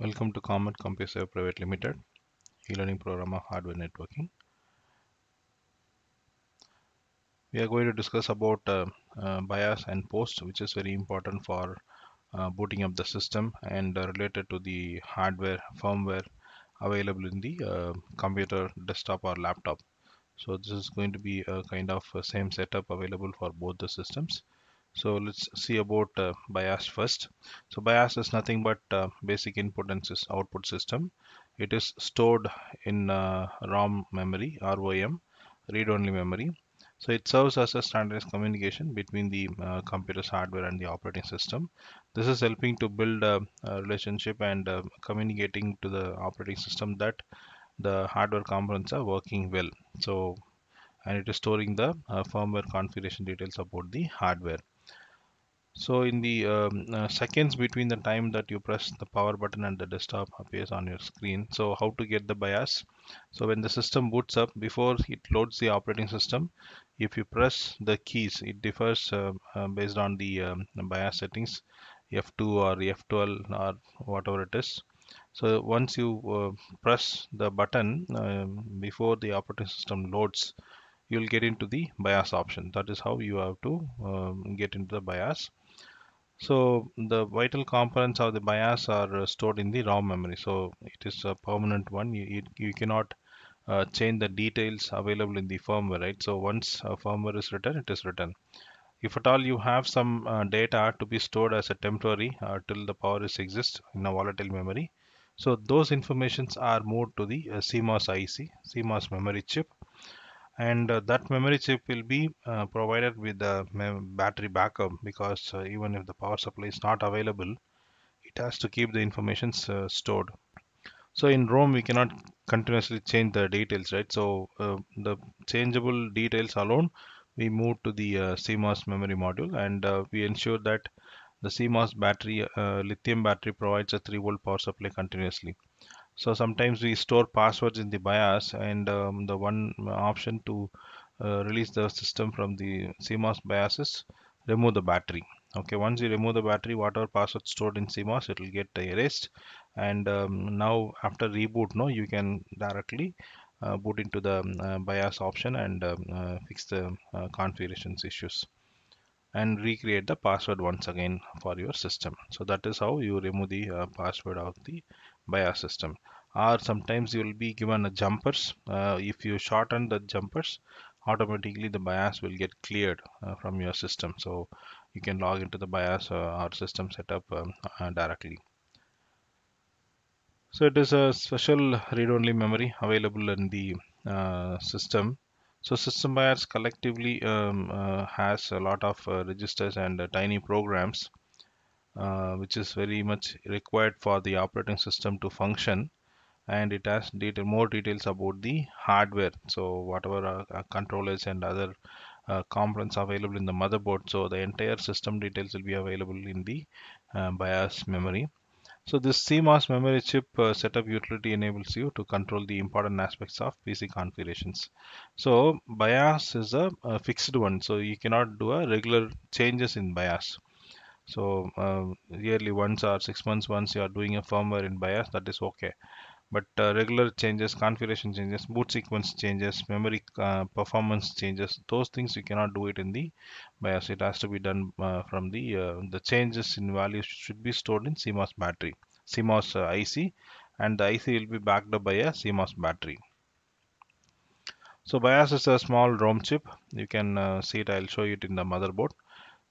Welcome to Comet CompuServe Private Limited e-learning program of hardware networking. We are going to discuss about uh, uh, BIOS and POST which is very important for uh, booting up the system and uh, related to the hardware firmware available in the uh, computer desktop or laptop. So this is going to be a kind of uh, same setup available for both the systems so let's see about uh, bias first so bias is nothing but uh, basic input and output system it is stored in uh, rom memory rom read-only memory so it serves as a standardized communication between the uh, computer's hardware and the operating system this is helping to build a, a relationship and uh, communicating to the operating system that the hardware components are working well so and it is storing the uh, firmware configuration details about the hardware so in the um, uh, seconds between the time that you press the power button and the desktop appears on your screen so how to get the bias so when the system boots up before it loads the operating system if you press the keys it differs uh, uh, based on the, um, bias settings f2 or f12 or whatever it is so once you uh, press the button um, before the operating system loads you'll get into the bias option that is how you have to um, get into the bias so the vital components of the bias are uh, stored in the raw memory. So it is a permanent one. You, you, you cannot uh, change the details available in the firmware, right? So once a firmware is written, it is written. If at all you have some uh, data to be stored as a temporary uh, till the power is exists in a volatile memory, so those informations are moved to the uh, CMOS IC, CMOS memory chip and uh, that memory chip will be uh, provided with the battery backup because uh, even if the power supply is not available it has to keep the information uh, stored so in rome we cannot continuously change the details right so uh, the changeable details alone we move to the uh, cmos memory module and we ensure that the cmos battery lithium battery provides a 3 volt power supply continuously so sometimes we store passwords in the BIOS and um, the one option to uh, release the system from the CMOS BIOS is remove the battery okay once you remove the battery whatever password stored in CMOS it will get erased and um, now after reboot no you can directly uh, boot into the um, uh, BIOS option and um, uh, fix the uh, configurations issues and recreate the password once again for your system so that is how you remove the uh, password of the bias system or sometimes you will be given a jumpers uh, if you shorten the jumpers automatically the bias will get cleared uh, from your system so you can log into the bias uh, or system setup um, uh, directly so it is a special read-only memory available in the uh, system so system bias collectively um, uh, has a lot of uh, registers and uh, tiny programs uh, which is very much required for the operating system to function and it has detail, more details about the hardware so whatever uh, uh, controllers and other uh, components available in the motherboard so the entire system details will be available in the uh, BIOS memory so this CMOS memory chip uh, setup utility enables you to control the important aspects of PC configurations. So BIOS is a, a fixed one so you cannot do a regular changes in BIOS so uh, yearly once or six months once you are doing a firmware in bias that is okay but uh, regular changes configuration changes boot sequence changes memory uh, performance changes those things you cannot do it in the bios it has to be done uh, from the uh, the changes in values should be stored in cmos battery cmos uh, ic and the ic will be backed up by a cmos battery so bios is a small rom chip you can see it i'll show it in the motherboard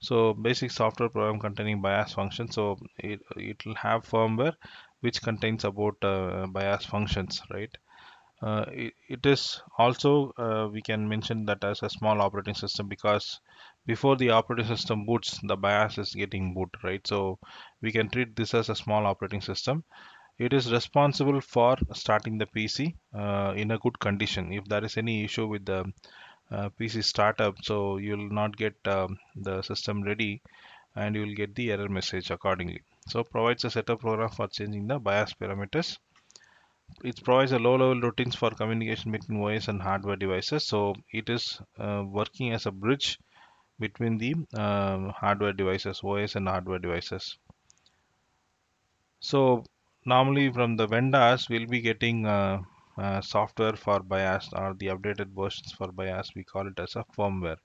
so basic software program containing bias function so it will have firmware which contains about uh, bias functions right uh, it, it is also uh, we can mention that as a small operating system because before the operating system boots the bias is getting boot right so we can treat this as a small operating system it is responsible for starting the PC uh, in a good condition if there is any issue with the uh, PC startup so you'll not get um, the system ready and you will get the error message accordingly. So provides a setup program for changing the BIOS parameters. It provides a low level routines for communication between OS and hardware devices. So it is uh, working as a bridge between the uh, hardware devices, OS and hardware devices. So normally from the vendors we'll be getting uh, uh, software for bias or the updated versions for bias we call it as a firmware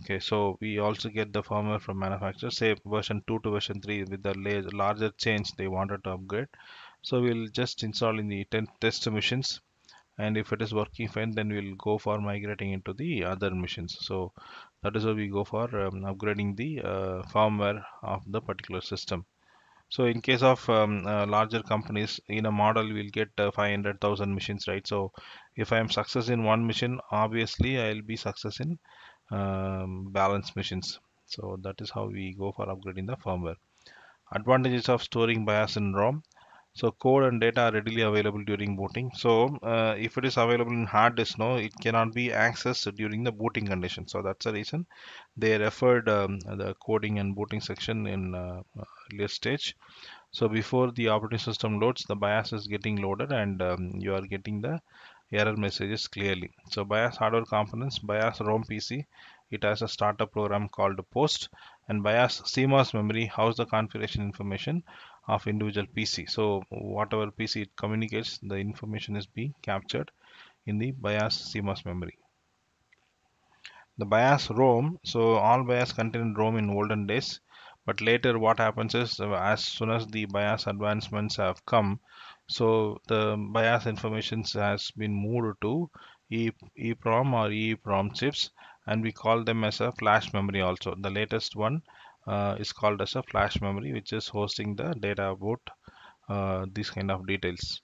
okay so we also get the firmware from manufacturer say version 2 to version 3 with the larger change they wanted to upgrade so we'll just install in the test missions and if it is working fine then we'll go for migrating into the other missions so that is how we go for um, upgrading the uh, firmware of the particular system so in case of um, uh, larger companies in a model we'll get uh, 500,000 machines right so if I am success in one machine obviously I'll be success in um, balance machines so that is how we go for upgrading the firmware advantages of storing BIOS in ROM so code and data are readily available during booting so uh, if it is available in hard disk no it cannot be accessed during the booting condition so that's the reason they referred um, the coding and booting section in uh, uh, earlier stage so before the operating system loads the bias is getting loaded and um, you are getting the error messages clearly so bias hardware components bias rom pc it has a startup program called post and bias cmos memory house the configuration information of individual PC. So whatever PC it communicates, the information is being captured in the BIOS CMOS memory. The BIOS ROM, so all BIOS contained ROM in olden days, but later what happens is uh, as soon as the BIOS advancements have come, so the BIOS information has been moved to EEPROM or EEPROM chips and we call them as a flash memory also. The latest one uh, is called as a flash memory which is hosting the data about uh, these kind of details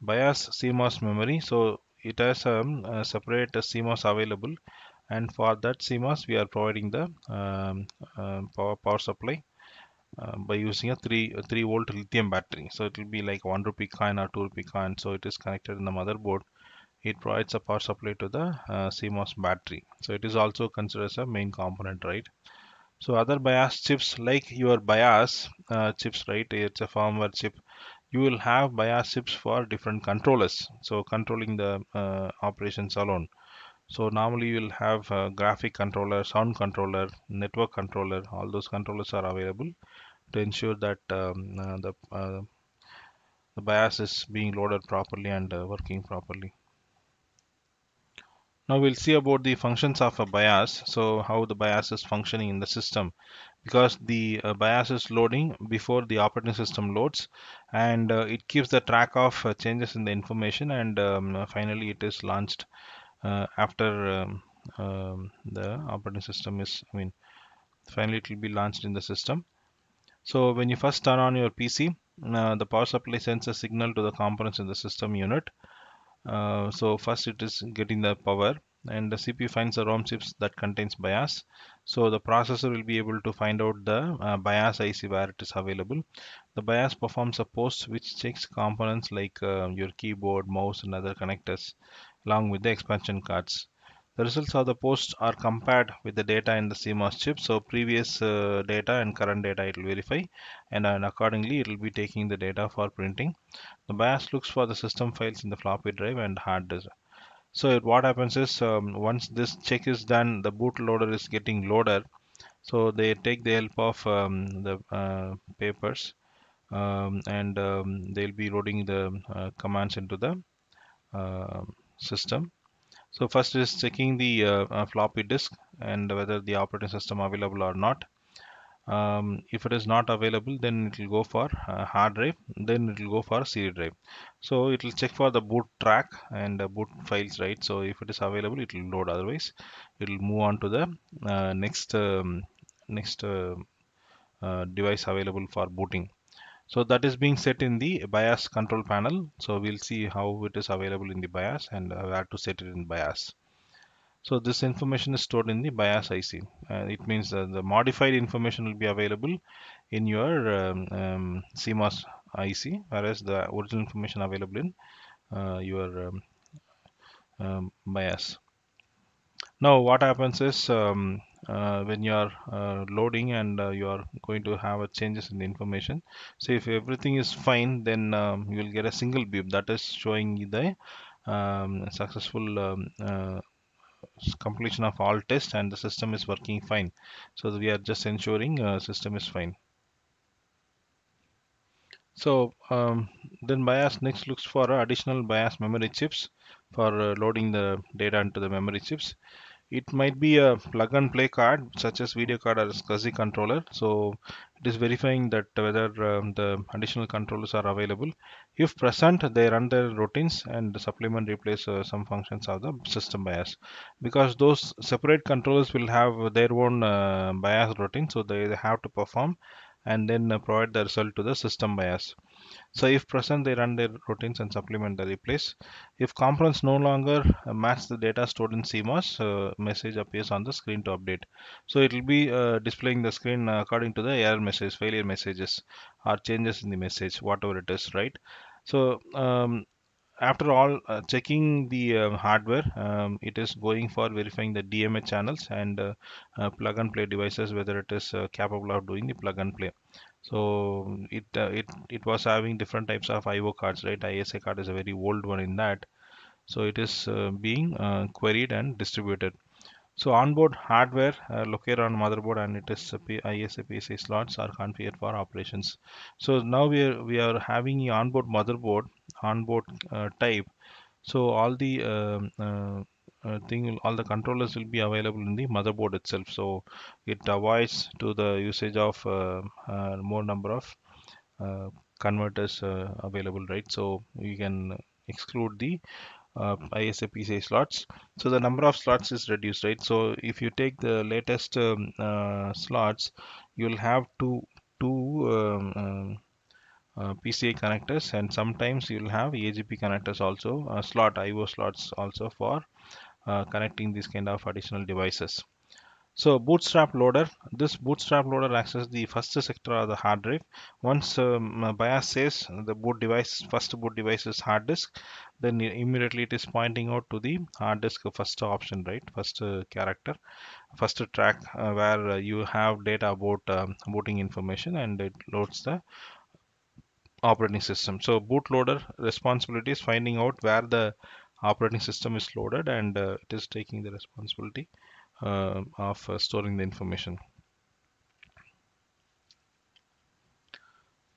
bias CMOS memory so it has a, um, a separate CMOS available and for that CMOS we are providing the um, um power, power supply uh, by using a 3 a 3 volt lithium battery so it will be like 1 rupee coin or 2 rupee coin so it is connected in the motherboard it provides a power supply to the uh, CMOS battery so it is also considered as a main component right so other bios chips like your bios uh, chips right it's a firmware chip you will have bios chips for different controllers so controlling the uh, operations alone so normally you will have graphic controller sound controller network controller all those controllers are available to ensure that um, uh, the, uh, the bios is being loaded properly and uh, working properly now we'll see about the functions of a bias. So how the bias is functioning in the system because the uh, bias is loading before the operating system loads and uh, it keeps the track of uh, changes in the information and um, finally it is launched uh, after um, um, the operating system is I mean finally it will be launched in the system. So when you first turn on your PC uh, the power supply sends a signal to the components in the system unit uh, so first it is getting the power and the CPU finds the ROM chips that contains bias so the processor will be able to find out the uh, bias IC where it is available the bias performs a post which checks components like uh, your keyboard mouse and other connectors along with the expansion cards the results of the posts are compared with the data in the CMOS chip. So previous uh, data and current data it will verify and, uh, and accordingly it will be taking the data for printing. The BIOS looks for the system files in the floppy drive and hard disk. So what happens is um, once this check is done the bootloader is getting loaded. So they take the help of um, the uh, papers um, and um, they'll be loading the uh, commands into the uh, system so first is checking the uh, uh, floppy disk and whether the operating system available or not um, if it is not available then it will go for uh, hard drive then it will go for CD drive so it will check for the boot track and uh, boot files right so if it is available it will load otherwise it will move on to the uh, next um, next uh, uh, device available for booting so that is being set in the bias control panel so we'll see how it is available in the bias and uh, where to set it in bias so this information is stored in the bias IC uh, it means that the modified information will be available in your um, um, CMOS IC whereas the original information available in uh, your um, um bias now what happens is um, uh, when you are uh, loading and uh, you are going to have a changes in the information so if everything is fine then um, you will get a single beep that is showing the um, successful um, uh, completion of all tests and the system is working fine so we are just ensuring uh, system is fine so um, then bias next looks for additional bias memory chips for uh, loading the data into the memory chips it might be a plug and play card such as video card or SCSI controller so it is verifying that whether um, the additional controllers are available if present they run their routines and supplement replace uh, some functions of the system bias because those separate controllers will have their own uh, bias routine so they have to perform and then uh, provide the result to the system bias so if present, they run their routines and supplement the replace. If components no longer match the data stored in CMOS, uh, message appears on the screen to update. So it will be uh, displaying the screen according to the error message, failure messages, or changes in the message, whatever it is, right? So um, after all uh, checking the uh, hardware um, it is going for verifying the DMA channels and uh, uh, plug and play devices whether it is uh, capable of doing the plug and play so it uh, it it was having different types of IO cards right ISA card is a very old one in that so it is uh, being uh, queried and distributed so onboard hardware uh, located on motherboard and it is ISA PCI slots are configured for operations so now we are we are having onboard motherboard onboard uh, type so all the um, uh, uh, thing all the controllers will be available in the motherboard itself so it avoids to the usage of uh, uh, more number of uh, converters uh, available right so you can exclude the uh, ISA PCI slots so the number of slots is reduced right so if you take the latest um, slots you'll have two two um, um uh, PCI connectors and sometimes you'll have AGP connectors also uh, slot IO slots also for uh, connecting these kind of additional devices. So bootstrap loader, this bootstrap loader accesses the first sector of the hard drive. Once um, uh, BIOS says the boot device, first boot device is hard disk, then immediately it is pointing out to the hard disk first option, right? First uh, character, first track uh, where uh, you have data about um, booting information and it loads the operating system. So bootloader responsibility is finding out where the operating system is loaded and uh, it is taking the responsibility uh, of uh, storing the information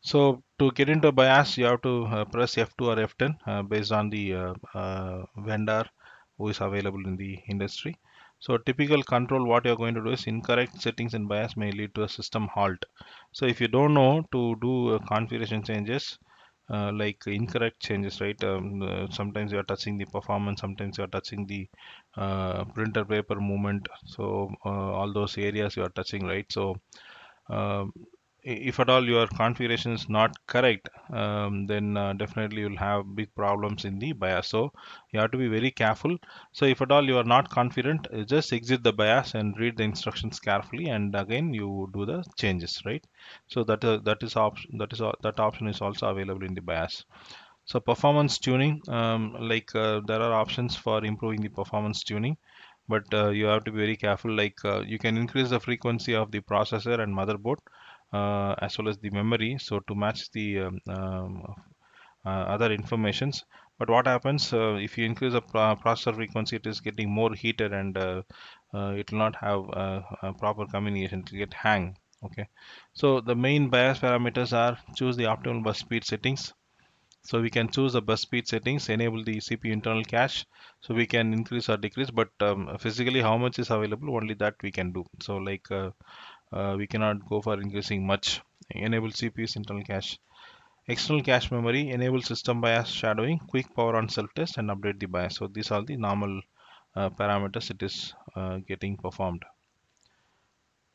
so to get into bias you have to uh, press F2 or F10 uh, based on the vendor who is available in the industry so typical control what you're going to do is incorrect settings and bias may lead to a system halt. So if you don't know to do configuration changes, uh, like incorrect changes right um, uh, sometimes you are touching the performance sometimes you are touching the uh, printer paper movement so uh, all those areas you are touching right so um, if at all your configuration is not correct um, then uh, definitely you'll have big problems in the bias so you have to be very careful so if at all you are not confident uh, just exit the bias and read the instructions carefully and again you do the changes right so that uh, that is option that is uh, that option is also available in the bias so performance tuning um, like uh, there are options for improving the performance tuning but uh, you have to be very careful like you can increase the frequency of the processor and motherboard uh, as well as the memory so to match the um, um uh, other informations but what happens uh, if you increase the processor frequency it is getting more heated and it will not have proper communication it will get hang okay so the main bias parameters are choose the optimal bus speed settings so we can choose the bus speed settings enable the CPU internal cache so we can increase or decrease but um, physically how much is available only that we can do so like uh, uh, we cannot go for increasing much enable CPU's internal cache external cache memory enable system bias shadowing quick power on self-test and update the bias so these are the normal uh, parameters it is uh, getting performed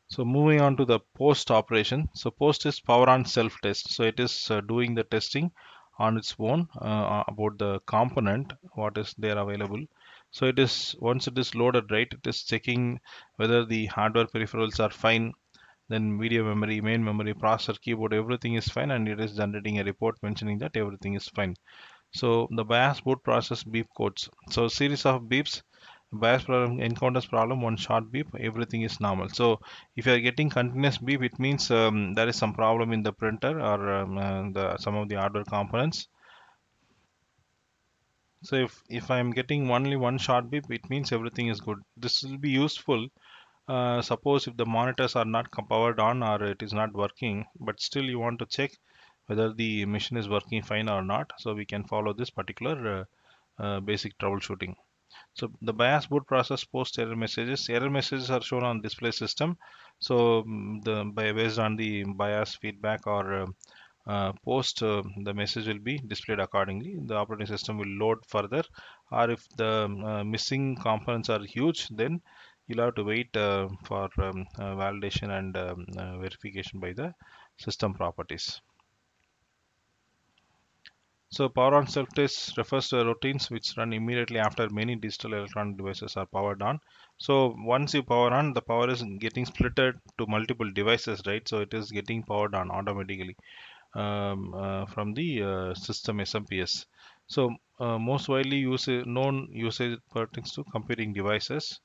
so moving on to the post operation so post is power on self-test so it is uh, doing the testing on its own uh, uh, about the component what is there available so it is once it is loaded right it is checking whether the hardware peripherals are fine then media memory main memory processor keyboard everything is fine and it is generating a report mentioning that everything is fine so the bias boot process beep codes so series of beeps bias problem encounters problem one short beep everything is normal so if you are getting continuous beep it means um, there is some problem in the printer or um, uh, the, some of the hardware components so if if i'm getting only one short beep it means everything is good this will be useful uh, suppose if the monitors are not powered on or it is not working but still you want to check whether the machine is working fine or not so we can follow this particular uh, uh, basic troubleshooting so the bias boot process post error messages error messages are shown on display system so mm, the by based on the bias feedback or um, uh, post uh, the message will be displayed accordingly the operating system will load further or if the um, uh, missing components are huge then you'll have to wait uh, for um, uh, validation and um, uh, verification by the system properties so power on self test refers to routines which run immediately after many digital electronic devices are powered on. So once you power on, the power is getting splitted to multiple devices, right? So it is getting powered on automatically um, uh, from the uh, system SMPS. So uh, most widely used known usage pertains to computing devices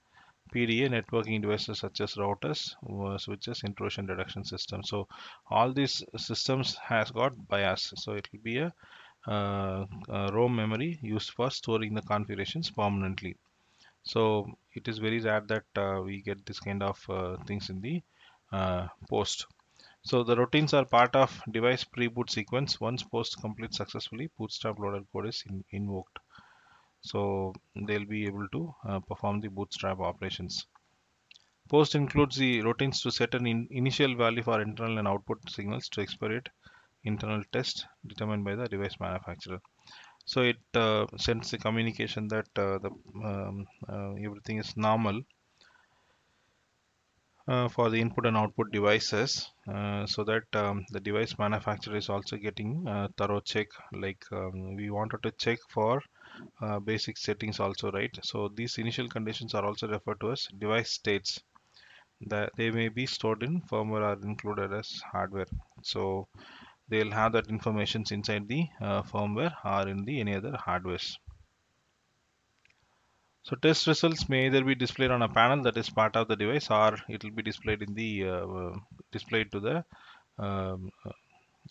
PDA networking devices such as routers, uh, switches, intrusion detection system. So all these systems has got BIOS. So it will be a, uh, a ROM memory used for storing the configurations permanently. So it is very rare that uh, we get this kind of uh, things in the uh, post. So the routines are part of device pre-boot sequence. Once post completes successfully, bootstrap loader code is in invoked so they'll be able to uh, perform the bootstrap operations post includes the routines to set an in initial value for internal and output signals to expedite internal test determined by the device manufacturer so it uh, sends the communication that uh, the um, uh, everything is normal uh, for the input and output devices uh, so that um, the device manufacturer is also getting thorough check like um, we wanted to check for uh, basic settings also right so these initial conditions are also referred to as device states that they may be stored in firmware or included as hardware so they'll have that information inside the uh, firmware or in the any other hardwares so test results may either be displayed on a panel that is part of the device or it will be displayed in the uh, uh displayed to the um, uh,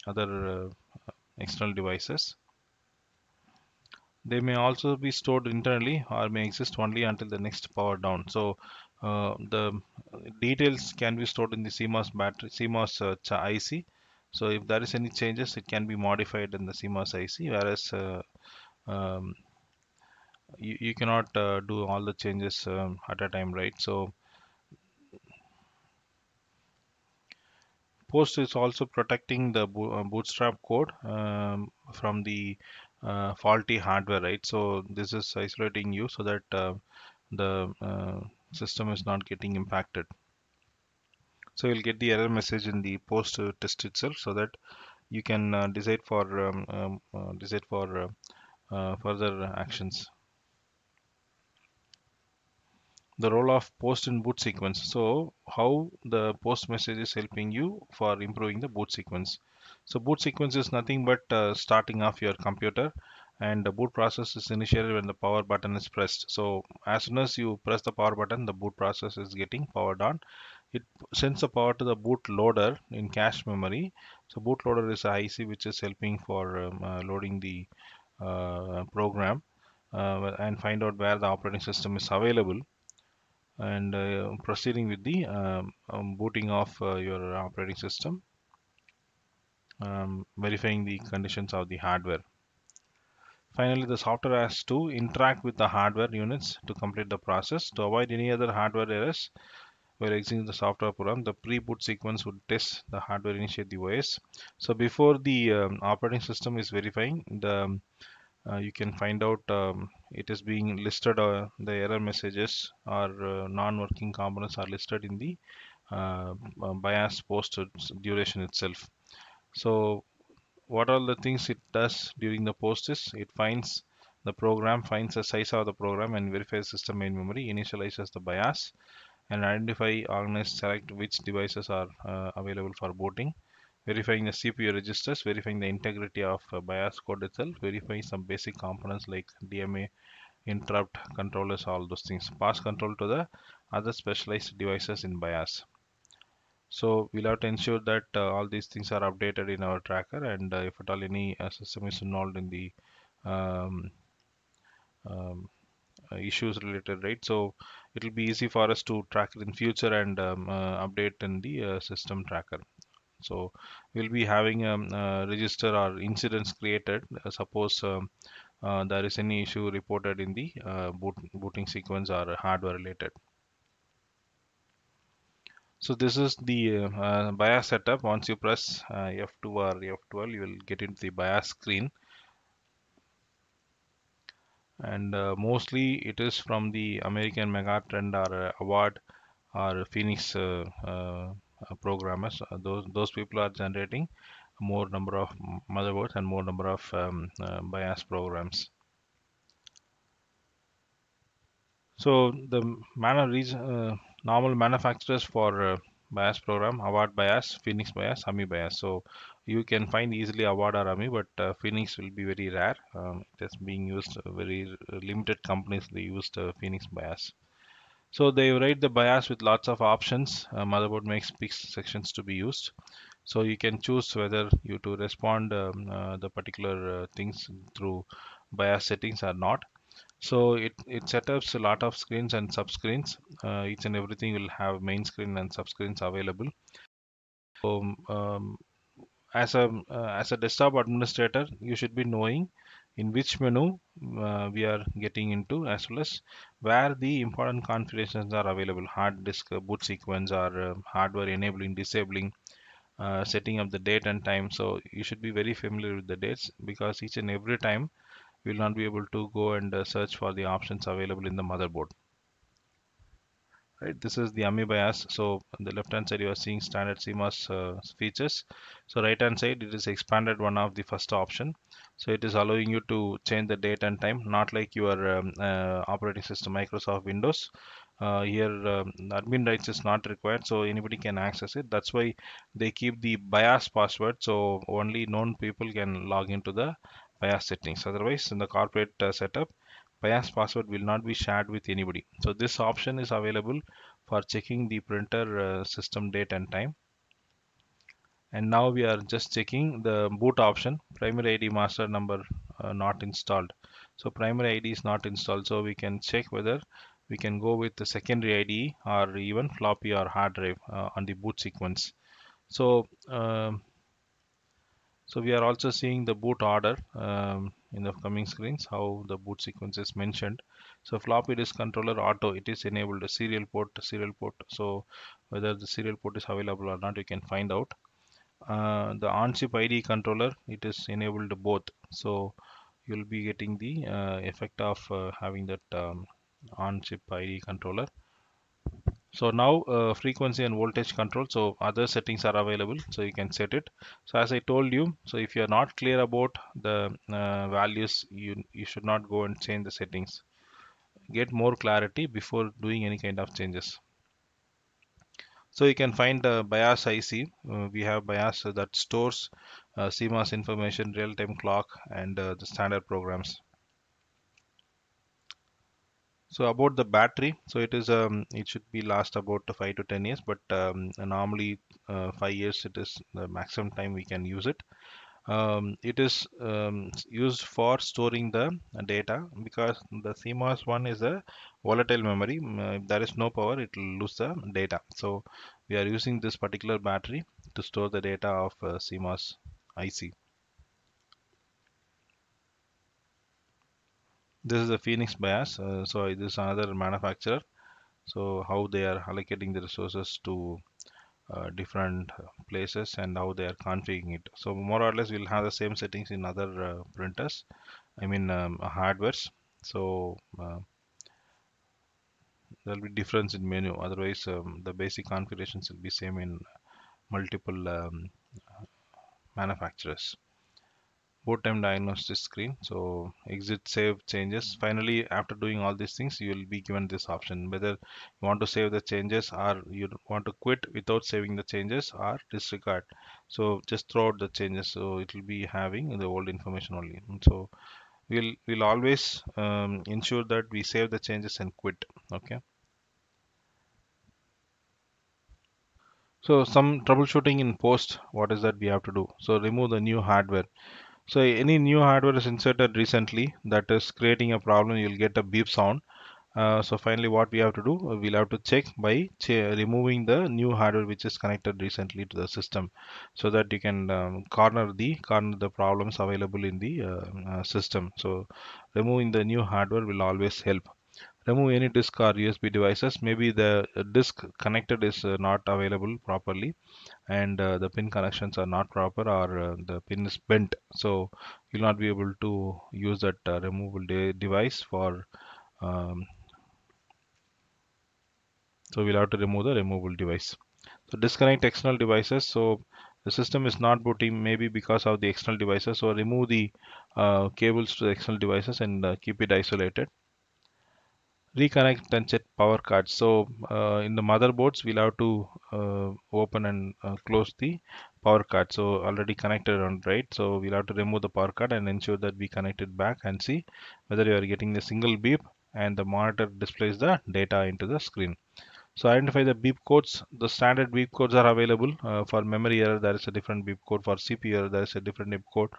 other external devices they may also be stored internally or may exist only until the next power down so uh, the details can be stored in the CMOS battery CMOS uh, IC so if there is any changes it can be modified in the CMOS IC whereas uh, um, you, you, cannot uh, do all the changes um, at a time right so post is also protecting the uh, bootstrap code um, from the uh, faulty hardware right so this is isolating you so that uh, the uh, system is not getting impacted so you'll get the error message in the post test itself so that you can uh, decide for um, um uh, decide for uh, further actions the role of post in boot sequence so how the post message is helping you for improving the boot sequence so boot sequence is nothing but uh, starting off your computer and the boot process is initiated when the power button is pressed. So as soon as you press the power button, the boot process is getting powered on. It sends the power to the bootloader in cache memory. So bootloader is a IC which is helping for um, uh, loading the uh, program uh, and find out where the operating system is available and uh, proceeding with the um, um, booting of uh, your operating system um, verifying the conditions of the hardware. Finally, the software has to interact with the hardware units to complete the process. To avoid any other hardware errors, while exiting the software program, the pre-boot sequence would test the hardware initiate the OS. So before the um, operating system is verifying, the um, uh, you can find out um, it is being listed uh, the error messages or uh, non-working components are listed in the uh, BIOS post duration itself so what all the things it does during the post is it finds the program finds the size of the program and verifies system main memory initializes the bias and identify organize select which devices are uh, available for booting verifying the CPU registers, verifying the integrity of uh, BIOS code itself, verifying some basic components like DMA, interrupt controllers, all those things. Pass control to the other specialized devices in BIOS so we'll have to ensure that uh, all these things are updated in our tracker and uh, if at all any uh, system is involved in the um, um, uh, issues related right so it will be easy for us to track it in future and um, uh, update in the uh, system tracker so we'll be having a um, register or incidents created suppose um, there is any issue reported in the boot, booting sequence or hardware related so this is the uh, bias setup once you press uh, F2 or F12 you will get into the bias screen and uh, mostly it is from the American Megatrend or uh, award or Phoenix uh, uh, programmers those those people are generating more number of motherboards and more number of um, bias programs so the manner reason normal manufacturers for uh, bias program award bias phoenix bias ami bias so you can find easily award or ami but uh, phoenix will be very rare um, it is being used uh, very limited companies they used uh, phoenix bias so they write the bias with lots of options uh, motherboard makes big sections to be used so you can choose whether you to respond um, the particular things through bias settings or not so it, it setups a lot of screens and sub screens uh, each and everything will have main screen and sub screens available so um, um, as a uh, as a desktop administrator you should be knowing in which menu uh, we are getting into as well as where the important configurations are available hard disk uh, boot sequence or uh, hardware enabling disabling uh, setting up the date and time so you should be very familiar with the dates because each and every time will not be able to go and uh, search for the options available in the motherboard right this is the AMI bias so on the left hand side you are seeing standard CMOS uh, features so right hand side it is expanded one of the first option so it is allowing you to change the date and time not like your um, uh, operating system Microsoft Windows uh, here um, admin rights is not required so anybody can access it that's why they keep the bias password so only known people can log into the bias settings otherwise in the corporate uh, setup bias password will not be shared with anybody so this option is available for checking the printer uh, system date and time and now we are just checking the boot option primary id master number uh, not installed so primary id is not installed so we can check whether we can go with the secondary id or even floppy or hard drive uh, on the boot sequence so um, so we are also seeing the boot order um, in the coming screens how the boot sequence is mentioned so floppy disk controller auto it is enabled serial port serial port so whether the serial port is available or not you can find out uh, the on-chip id controller it is enabled both so you'll be getting the uh, effect of uh, having that um, on-chip id controller so now uh, frequency and voltage control so other settings are available so you can set it so as i told you so if you are not clear about the uh, values you you should not go and change the settings get more clarity before doing any kind of changes so you can find the bias IC uh, we have bias that stores uh, CMOS information real-time clock and uh, the standard programs so about the battery so it is um it should be last about five to ten years but um, normally uh, five years it is the maximum time we can use it um, it is um, used for storing the data because the CMOS one is a volatile memory uh, if there is no power it will lose the data so we are using this particular battery to store the data of uh, CMOS IC this is the phoenix bias uh, so this is another manufacturer so how they are allocating the resources to uh, different uh, places and how they are configuring it so more or less we'll have the same settings in other uh, printers i mean um, hardwares so uh, there'll be difference in menu otherwise um, the basic configurations will be same in multiple um, manufacturers boot time diagnosis screen so exit save changes finally after doing all these things you will be given this option whether you want to save the changes or you want to quit without saving the changes or disregard so just throw out the changes so it will be having the old information only so we'll we'll always um, ensure that we save the changes and quit okay so some troubleshooting in post what is that we have to do so remove the new hardware so any new hardware is inserted recently that is creating a problem you'll get a beep sound uh, so finally what we have to do uh, we'll have to check by ch removing the new hardware which is connected recently to the system so that you can um, corner the corner the problems available in the uh, uh, system so removing the new hardware will always help remove any disk or USB devices maybe the uh, disk connected is uh, not available properly and uh, the pin connections are not proper or uh, the pin is bent so you'll not be able to use that uh, removable de device for um, so we'll have to remove the removable device so disconnect external devices so the system is not booting maybe because of the external devices so remove the uh, cables to the external devices and uh, keep it isolated reconnect and check power card so uh, in the motherboards we'll have to uh, open and uh, close the power card so already connected on right so we'll have to remove the power card and ensure that we connect it back and see whether you are getting the single beep and the monitor displays the data into the screen so identify the beep codes the standard beep codes are available uh, for memory error there is a different beep code for CPU error there is a different beep code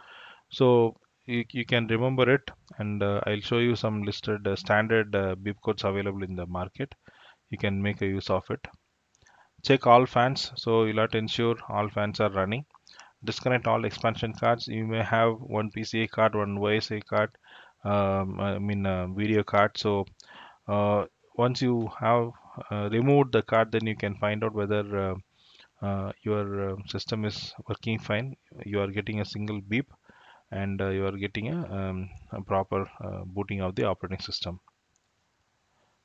so you, you can remember it and uh, I'll show you some listed uh, standard uh, codes available in the market you can make a use of it check all fans so you'll have to ensure all fans are running disconnect all expansion cards you may have one PCA card one YSA card um, I mean uh, video card so uh, once you have uh, removed the card then you can find out whether your system is working fine you are getting a single beep and uh, you are getting a, um, a proper uh, booting of the operating system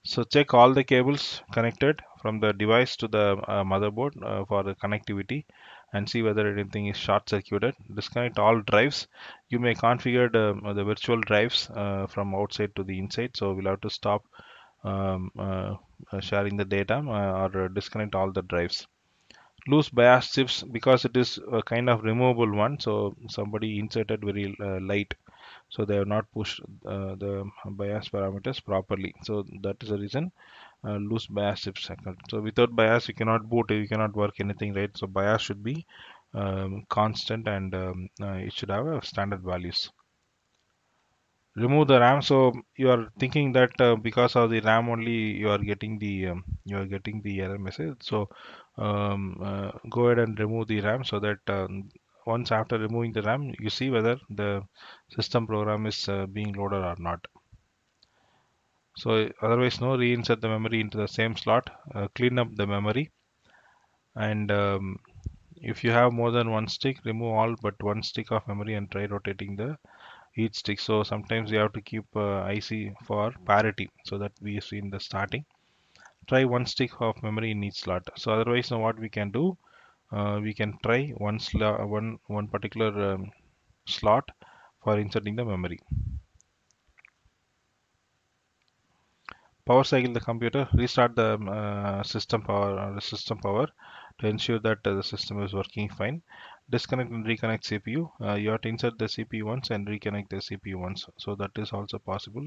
so check all the cables connected from the device to the uh, motherboard for the connectivity and see whether anything is short circuited disconnect all drives you may configure the, the virtual drives uh, from outside to the inside so we'll have to stop um, uh, sharing the data or disconnect all the drives loose bias chips because it is a kind of removable one so somebody inserted very uh, light so they have not pushed uh, the bias parameters properly so that is the reason uh, loose bias chips so without bias you cannot boot you cannot work anything right so bias should be um, constant and um, uh, it should have standard values remove the ram so you are thinking that uh, because of the ram only you are getting the um, you are getting the error message so um, uh, go ahead and remove the RAM so that uh, once after removing the RAM you see whether the system program is uh, being loaded or not. So otherwise no reinsert the memory into the same slot, uh, clean up the memory and um, if you have more than one stick remove all but one stick of memory and try rotating the each stick so sometimes you have to keep uh, IC for parity so that we see in the starting try one stick of memory in each slot so otherwise now what we can do uh, we can try one slot one particular um, slot for inserting the memory power cycle the computer restart the um, uh, system power the system power to ensure that uh, the system is working fine disconnect and reconnect CPU uh, you have to insert the CPU once and reconnect the CPU once so that is also possible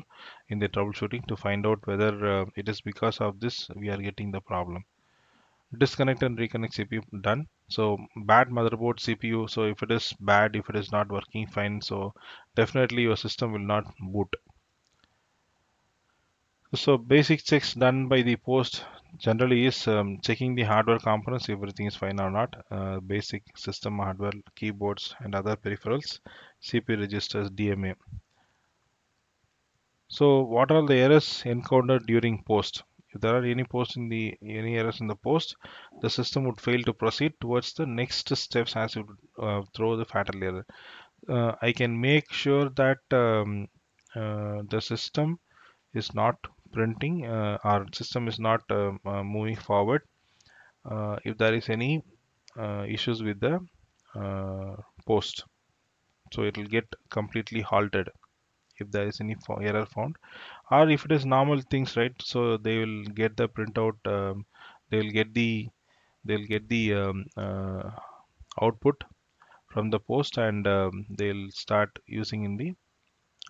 in the troubleshooting to find out whether uh, it is because of this we are getting the problem disconnect and reconnect CPU done so bad motherboard CPU so if it is bad if it is not working fine so definitely your system will not boot so basic checks done by the post generally is um, checking the hardware components everything is fine or not uh, basic system hardware keyboards and other peripherals CPU registers DMA so what are the errors encountered during post if there are any post in the any errors in the post the system would fail to proceed towards the next steps as you uh, throw the fatal error uh, I can make sure that um, uh, the system is not printing uh, our system is not um, uh, moving forward uh, if there is any issues with the post so it will get completely halted if there is any error found or if it is normal things right so they will get the printout um, they will get the they'll get the um, uh, output from the post and um, they'll start using in the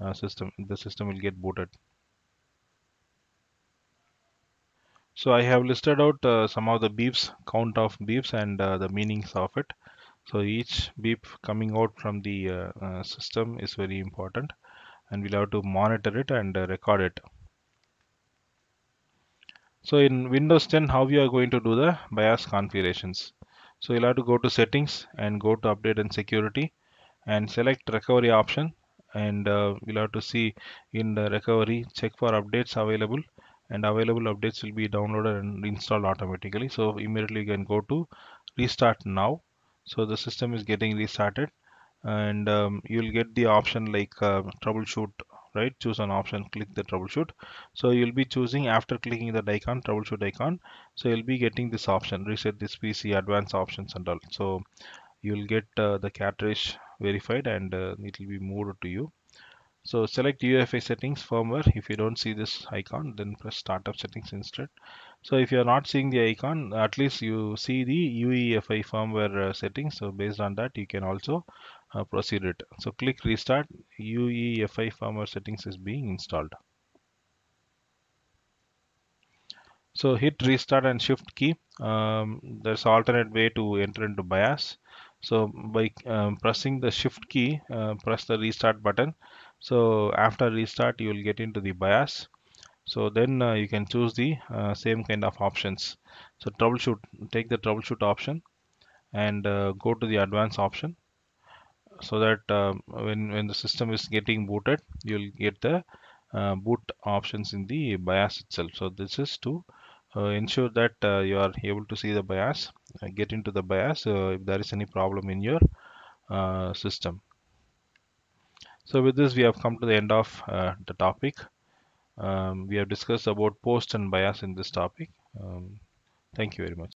uh, system the system will get booted So I have listed out uh, some of the beeps, count of beeps and uh, the meanings of it. So each beep coming out from the uh, uh, system is very important and we'll have to monitor it and uh, record it. So in Windows 10, how we are going to do the BIOS configurations. So you'll have to go to settings and go to update and security and select recovery option and uh, we'll have to see in the recovery check for updates available and available updates will be downloaded and installed automatically so immediately you can go to restart now so the system is getting restarted and um, you'll get the option like uh, troubleshoot right choose an option click the troubleshoot so you'll be choosing after clicking that icon troubleshoot icon so you'll be getting this option reset this pc advanced options and all so you'll get uh, the cartridge verified and uh, it will be moved to you so select UEFI settings firmware. If you don't see this icon, then press startup settings instead. So if you're not seeing the icon, at least you see the UEFI firmware uh, settings. So based on that, you can also uh, proceed it. So click restart. UEFI firmware settings is being installed. So hit restart and shift key. Um, there's alternate way to enter into BIOS. So by um, pressing the shift key, uh, press the restart button so after restart you will get into the bias so then uh, you can choose the uh, same kind of options so troubleshoot take the troubleshoot option and uh, go to the advanced option so that um, when when the system is getting booted you'll get the uh, boot options in the bias itself so this is to uh, ensure that uh, you are able to see the bias get into the bias if there is any problem in your system so with this, we have come to the end of uh, the topic. Um, we have discussed about post and bias in this topic. Um, thank you very much.